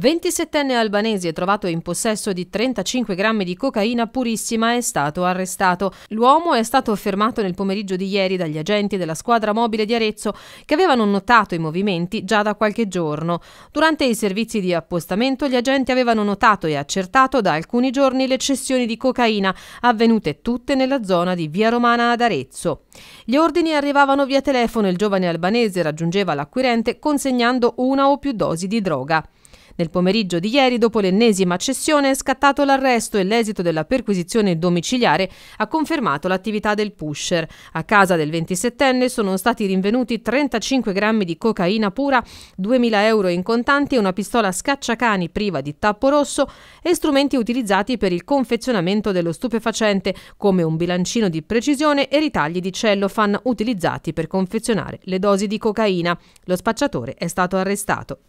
27enne albanese trovato in possesso di 35 grammi di cocaina purissima è stato arrestato. L'uomo è stato fermato nel pomeriggio di ieri dagli agenti della squadra mobile di Arezzo che avevano notato i movimenti già da qualche giorno. Durante i servizi di appostamento gli agenti avevano notato e accertato da alcuni giorni le cessioni di cocaina avvenute tutte nella zona di Via Romana ad Arezzo. Gli ordini arrivavano via telefono e il giovane albanese raggiungeva l'acquirente consegnando una o più dosi di droga. Nel pomeriggio di ieri, dopo l'ennesima cessione, è scattato l'arresto e l'esito della perquisizione domiciliare ha confermato l'attività del pusher. A casa del 27enne sono stati rinvenuti 35 grammi di cocaina pura, 2.000 euro in contanti e una pistola scacciacani priva di tappo rosso e strumenti utilizzati per il confezionamento dello stupefacente, come un bilancino di precisione e ritagli di cellophane utilizzati per confezionare le dosi di cocaina. Lo spacciatore è stato arrestato.